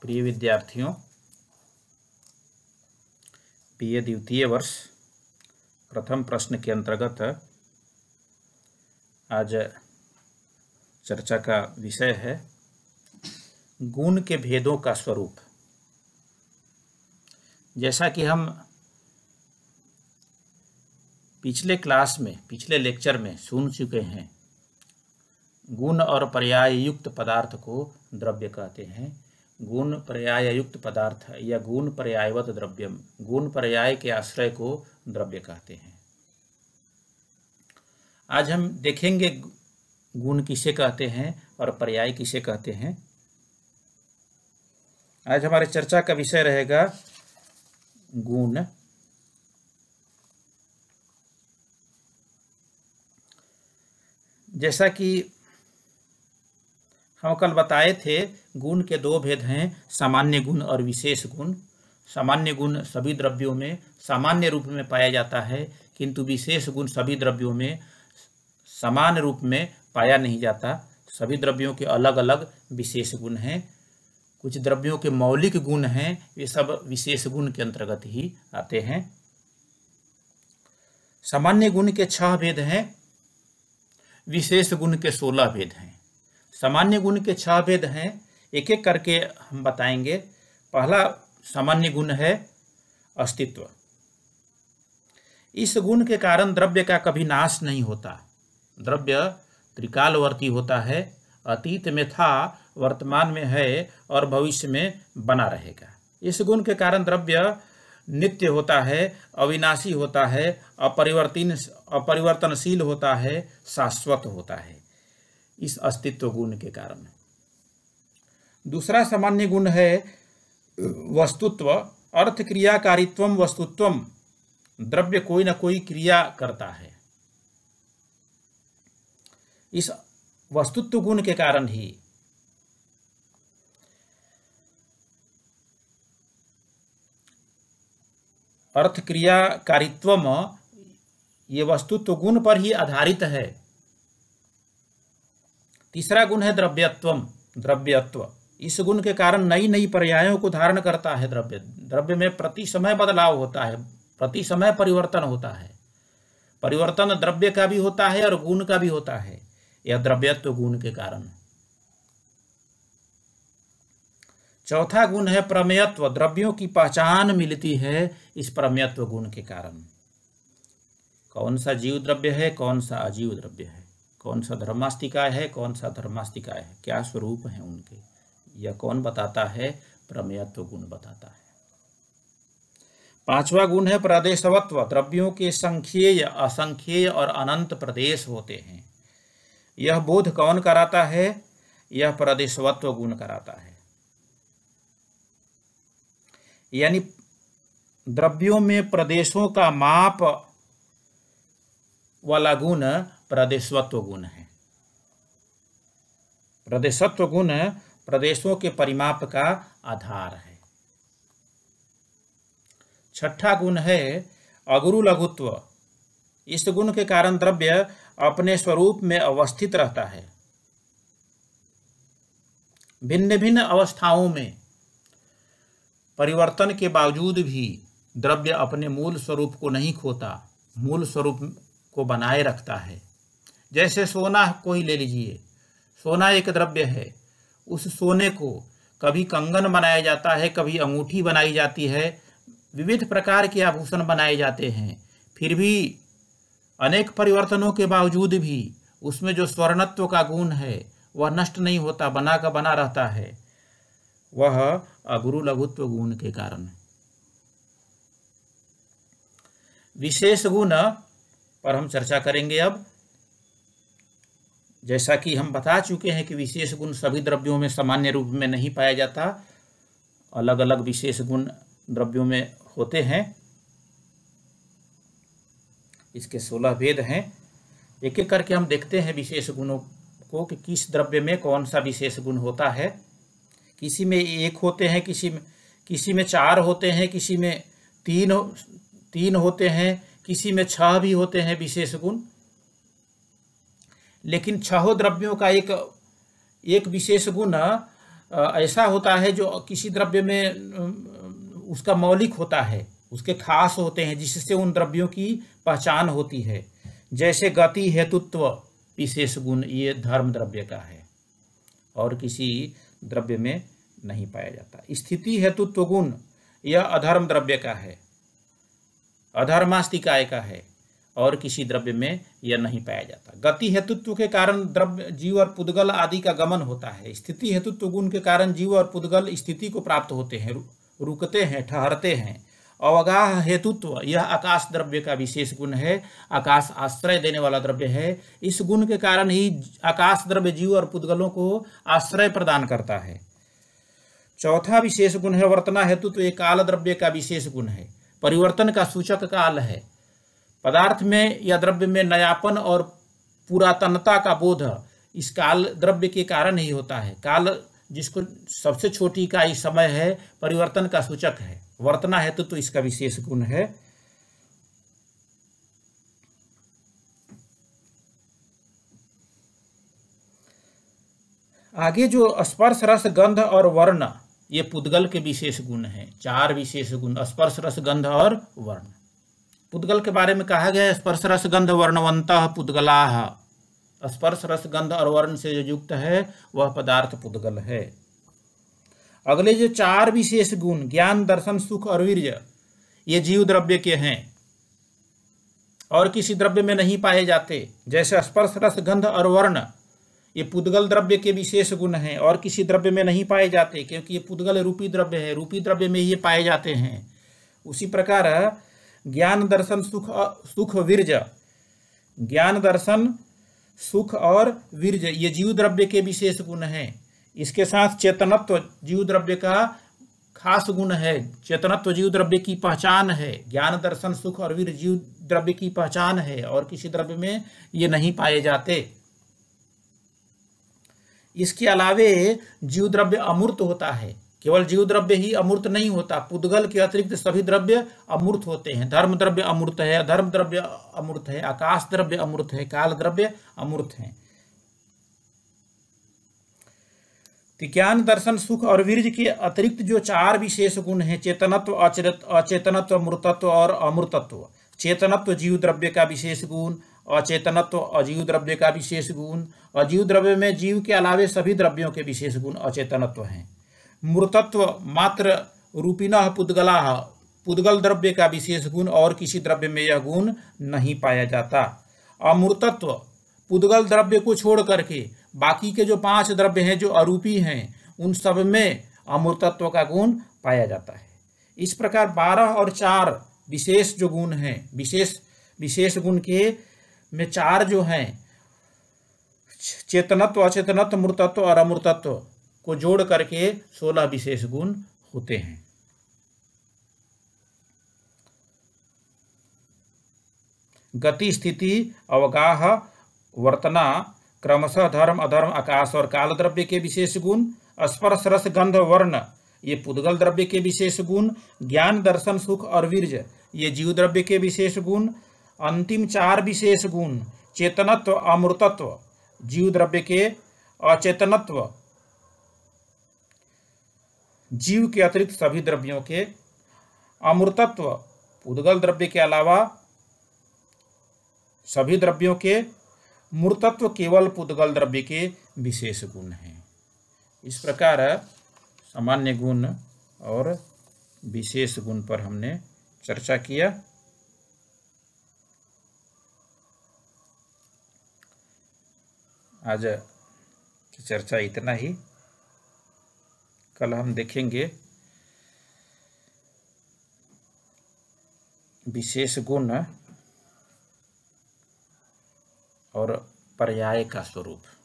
प्रिय विद्यार्थियों ए द्वितीय वर्ष प्रथम प्रश्न के अंतर्गत आज चर्चा का विषय है गुण के भेदों का स्वरूप जैसा कि हम पिछले क्लास में पिछले लेक्चर में सुन चुके हैं गुण और पर्याय युक्त पदार्थ को द्रव्य कहते हैं गुण पर्यायुक्त पदार्थ या गुण पर्यायवत द्रव्यम गुण पर्याय के आश्रय को द्रव्य कहते हैं आज हम देखेंगे गुण किसे कहते हैं और पर्याय किसे कहते हैं आज हमारे चर्चा का विषय रहेगा गुण जैसा कि हम कल बताए थे गुण के दो भेद हैं सामान्य गुण और विशेष गुण सामान्य गुण सभी द्रव्यों में सामान्य रूप में पाया जाता है किंतु विशेष गुण सभी द्रव्यों में समान रूप में पाया नहीं जाता सभी द्रव्यों के अलग अलग विशेष गुण हैं कुछ द्रव्यों के मौलिक गुण हैं ये सब विशेष गुण के अंतर्गत ही आते हैं सामान्य गुण के छह भेद हैं विशेष गुण के सोलह भेद हैं सामान्य गुण के छह भेद हैं एक एक करके हम बताएंगे पहला सामान्य गुण है अस्तित्व इस गुण के कारण द्रव्य का कभी नाश नहीं होता द्रव्य त्रिकालवर्ती होता है अतीत में था वर्तमान में है और भविष्य में बना रहेगा इस गुण के कारण द्रव्य नित्य होता है अविनाशी होता है अपरिवर्तन अपरिवर्तनशील होता है शाश्वत होता है इस अस्तित्व गुण के कारण दूसरा सामान्य गुण है वस्तुत्व अर्थ क्रियाकारित्व वस्तुत्व द्रव्य कोई ना कोई क्रिया करता है इस वस्तुत्व गुण के कारण ही अर्थ क्रियाकारित्व ये वस्तुत्व गुण पर ही आधारित है तीसरा गुण है द्रव्यत्वम द्रव्यत्व इस गुण के कारण नई नई पर्यायों को धारण करता है द्रव्य द्रव्य में प्रति समय बदलाव होता है प्रति समय परिवर्तन होता है परिवर्तन द्रव्य का भी होता है और गुण का भी होता है यह द्रव्यत्व गुण के कारण चौथा गुण है प्रमेयत्व द्रव्यों की पहचान मिलती है इस प्रमेयत्व गुण के कारण कौन सा जीव द्रव्य है कौन सा अजीव द्रव्य है कौन सा धर्मास्तिकाय है कौन सा धर्मास्तिकाय है क्या स्वरूप है उनके यह कौन बताता है प्रमेयत्व गुण बताता है पांचवा गुण है प्रदेशवत्व द्रव्यों के संख्यय असंख्यय और अनंत प्रदेश होते हैं यह बोध कौन कराता है यह प्रदेशवत्व गुण कराता है यानी द्रव्यों में प्रदेशों का माप वाला गुण प्रदेशत्व गुण है प्रदेशत्व गुण प्रदेशों के परिमाप का आधार है छठा गुण है अगुरु लघुत्व इस गुण के कारण द्रव्य अपने स्वरूप में अवस्थित रहता है भिन्न भिन्न अवस्थाओं में परिवर्तन के बावजूद भी द्रव्य अपने मूल स्वरूप को नहीं खोता मूल स्वरूप को बनाए रखता है जैसे सोना को ही ले लीजिए सोना एक द्रव्य है उस सोने को कभी कंगन बनाया जाता है कभी अंगूठी बनाई जाती है विविध प्रकार के आभूषण बनाए जाते हैं फिर भी अनेक परिवर्तनों के बावजूद भी उसमें जो स्वर्णत्व का गुण है वह नष्ट नहीं होता बना का बना रहता है वह अगुरु लघुत्व गुण के कारण विशेष गुण पर हम चर्चा करेंगे अब जैसा कि हम बता चुके हैं कि विशेष गुण सभी द्रव्यों में सामान्य रूप में नहीं पाया जाता अलग अलग विशेष गुण द्रव्यों में होते हैं इसके सोलह भेद हैं एक एक करके हम देखते हैं विशेष गुणों को कि किस द्रव्य में कौन सा विशेष गुण होता है किसी में एक होते हैं किसी में किसी में चार होते हैं किसी में तीन तीन होते हैं किसी में छह भी होते हैं विशेष गुण लेकिन छहो द्रव्यों का एक एक विशेष गुण ऐसा होता है जो किसी द्रव्य में उसका मौलिक होता है उसके खास होते हैं जिससे उन द्रव्यों की पहचान होती है जैसे गति हेतुत्व विशेष गुण ये धर्म द्रव्य का है और किसी द्रव्य में नहीं पाया जाता स्थिति हेतुत्व गुण यह अधर्म द्रव्य का है अधर्मास्तिकाय का है और किसी द्रव्य में यह नहीं पाया जाता गति हेतुत्व के कारण द्रव्य जीव और पुद्गल आदि का गमन होता है स्थिति हेतुत्व गुण के कारण जीव और पुद्गल स्थिति को प्राप्त होते हैं रुकते हैं ठहरते हैं अवगाह हेतुत्व यह आकाश द्रव्य का विशेष गुण है आकाश आश्रय देने वाला द्रव्य है इस गुण के कारण ही आकाश द्रव्य जीव और पुद्गलों को आश्रय प्रदान करता है चौथा विशेष गुण है वर्तना हेतुत्व तो ये काल द्रव्य का विशेष गुण है परिवर्तन का सूचक काल है पदार्थ में या द्रव्य में नयापन और पुरातनता का बोध इस काल द्रव्य के कारण ही होता है काल जिसको सबसे छोटी इकाई समय है परिवर्तन का सूचक है वर्तना हेतु तो, तो इसका विशेष गुण है आगे जो स्पर्श रस गंध और वर्ण ये पुद्गल के विशेष गुण हैं चार विशेष गुण स्पर्श रस गंध और वर्ण पुद्गल के बारे में कहा गया है स्पर्श रस गंध वर्णवंत पुद्गला स्पर्श रस गंध और वर्ण से जो युक्त है वह पदार्थ पुद्गल है अगले जो चार विशेष गुण ज्ञान दर्शन सुख और वीर्य ये जीव द्रव्य के हैं और किसी द्रव्य में नहीं पाए जाते जैसे स्पर्श रस गंध और वर्ण ये पुद्गल द्रव्य के विशेष गुण हैं और किसी द्रव्य में नहीं पाए जाते क्योंकि ये पुद्गल रूपी द्रव्य है रूपी द्रव्य में ये पाए जाते हैं उसी प्रकार ज्ञान दर्शन सुख सुख वीरज ज्ञान दर्शन सुख और वीरज ये जीव द्रव्य के विशेष गुण हैं इसके साथ चेतनत्व जीव द्रव्य का खास गुण है चेतनत्व जीव द्रव्य की पहचान है ज्ञान दर्शन सुख और वीर जीव द्रव्य की पहचान है और किसी द्रव्य में ये नहीं पाए जाते इसके अलावे जीव द्रव्य अमूर्त होता है केवल जीव द्रव्य ही अमूर्त नहीं होता पुद्गल के अतिरिक्त सभी द्रव्य अमूर्त होते हैं धर्म द्रव्य अमूर्त है अधर्म द्रव्य अमूर्त है आकाश द्रव्य अमूर्त है काल द्रव्य अमूर्त है ज्ञान दर्शन सुख और वीर्य के अतिरिक्त जो चार विशेष गुण हैं चेतनत्व अचेतनत्व मृतत्व और अमृतत्व चेतनत्व जीव द्रव्य का विशेष गुण अचेतनत्व अजीव द्रव्य का विशेष गुण अजीव द्रव्य में जीव के अलावे सभी द्रव्यों के विशेष गुण अचेतनत्व हैं मूर्तत्व मात्र रूपिन पुद्गला पुद्गल द्रव्य का विशेष गुण और किसी द्रव्य में यह गुण नहीं पाया जाता अमूर्तत्व पुद्गल द्रव्य को छोड़ करके बाकी के जो पांच द्रव्य हैं जो अरूपी हैं उन सब में अमूर्तत्व का गुण पाया जाता है इस प्रकार बारह और चार विशेष जो गुण हैं विशेष विशेष गुण के में चार जो हैं चेतनत्व अचेतनत्व मूर्तत्व और अमूर्तत्व को जोड़ करके सोलह विशेष गुण होते हैं गति स्थिति अवगाह वर्तना क्रमशः धर्म अधर्म आकाश और काल द्रव्य के विशेष गुण स्पर्श रस गंध वर्ण ये पुद्गल द्रव्य के विशेष गुण ज्ञान दर्शन सुख और वीर्य ये जीव द्रव्य के विशेष गुण अंतिम चार विशेष गुण चेतनत्व अमृतत्व जीव द्रव्य के अचेतनत्व जीव के अतिरिक्त सभी द्रव्यों के अमृतत्व उद्गल द्रव्य के अलावा सभी द्रव्यों के मूर्तत्व केवल पुद्गल द्रव्य के विशेष गुण हैं इस प्रकार सामान्य गुण और विशेष गुण पर हमने चर्चा किया आज की चर्चा इतना ही कल हम देखेंगे विशेष गुण और पर्याय का स्वरूप